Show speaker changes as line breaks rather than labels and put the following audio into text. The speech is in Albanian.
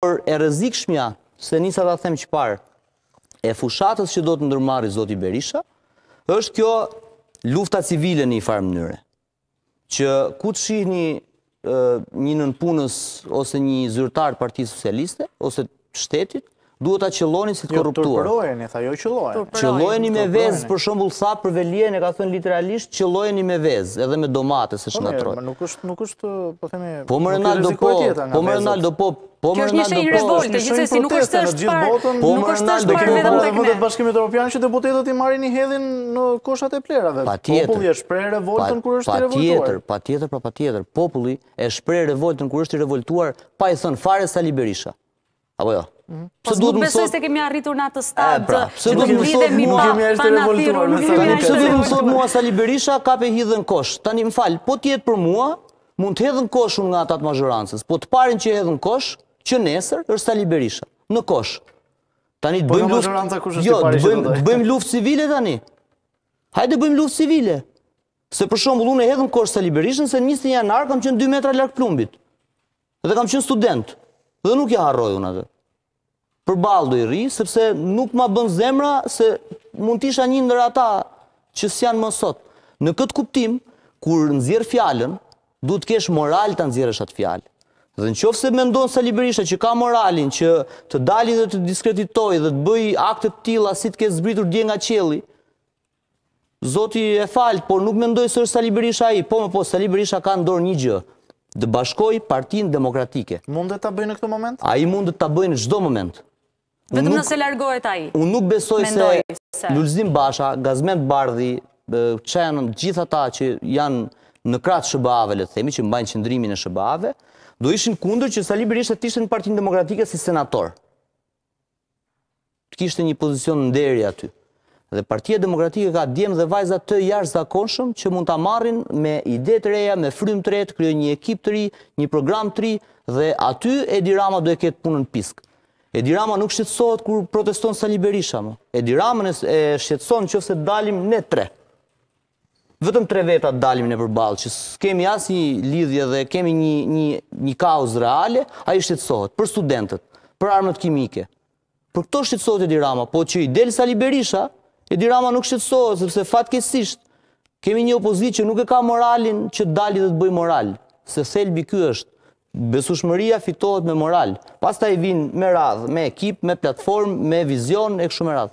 Por e rëzik shmja, se njësa da them që parë, e fushatës që do të ndërmari Zoti Berisha, është kjo lufta civile një farë mënyre. Që ku të shihni një një nën punës ose një zyrtarë partijës socialiste, ose shtetit, duhet ta qëllonin si jo, të korruptuar. Jo, tërpërojeni, tha, jo qëllonin. Qëllojeni me vezë, për shumë bulsa, për veljen e ka thënë literalisht, qëllojeni me vezë, edhe me domate, se shë po në trojë. Nuk është, nuk është, po themi, po më rënaldo po po, po, po më rënaldo po, Kjo është një shenjë revolt, nuk është është parë, nuk është është parë vetëm të këne. Nuk është është bashkimit e që deputetët i marrë një hedhin në koshat e plerave. populli e shprej revoltën kërë është revoltuar. Pa tjetër, pa tjetër, pa tjetër, populli e shprej revoltën kërë pra është i revoltuar, pa i thënë fare sa liberisha. Apo jo? Mhm.
Po nuk besoj
se kemi arritur në atë stadë pra, që nuk videmi pa panathirur në vjetë. Po nuk videmi sot mua Sali Berisha ka pe hidhën kosh. Tani më falë, po tjetë për mua, mund të hedhën kosh unë nga atë mazhorancës, po të parin që hedhën kosh, që nesër është Sali Berisha, në kosh. Ta po një jo, të bëjmë luft civile, tani. një. Hajde bëjmë luft civile. Se për shumë mullu në hedhën kosh Sali Berisha, se në 21 janarë kam qënë 2 metra lartë plumbit. Dhe kam qënë student. Dhe nuk ja harrojë unë atë për baldo i ri, sepse nuk ma bën zemra se mund tisha një ndër ata që s'janë më sot. Në këtë kuptim, kur nëzirë fjallën, du të kesh moral të nëzirë shatë fjallë. Dhe në qofë se me ndonë Sali Berisha që ka moralin që të dali dhe të diskretitoj dhe të bëj aktet tila si të ke zbritur dje nga qeli, Zoti e falë, por nuk me ndojë sërë Sali Berisha i, po me po Sali Berisha ka ndorë një gjë, dhe bashkoj partin demokratike. Mundet të bëjnë në këto moment? A i mundet të bëjnë në gjdo moment. Vetëm nëse largohet ai. Unë nuk besoj se Lulzim Basha, Gazmend Bardhi, Çenën, gjithë ata që janë në krah të ve le të themi, që mbajnë qendrimin e shëbave, ve do ishin kundër që Sali Berisha të ishte në Partinë Demokratike si senator. Të kishte një pozicion nderi aty. Dhe Partia Demokratike ka djemë dhe vajza të jashtëzakonshëm që mund ta marrin me ide të reja, me frymë të re, krijojnë një ekip të ri, një program të ri dhe aty Edirama do të ketë punën pisk. Edi Rama nuk shqetsohet kur proteston Sali Berisha, më. Edi Rama në shqetson që se dalim ne tre. Vëtëm tre vetat dalim në përbalë, që kemi asë një lidhje dhe kemi një kaos reale, a i shqetsohet për studentët, për armët kimike. Për këto shqetsohet Edi Rama, po që i deli Sali Berisha, Edi Rama nuk shqetsohet, sepse fatkesisht, kemi një opozit që nuk e ka moralin që dalit dhe të bëj moral, se selbi kjo është besushmëria fitohet me moral. Pas ta i vinë me radhë, me ekip, me platformë, me vizion e kështu me radhë.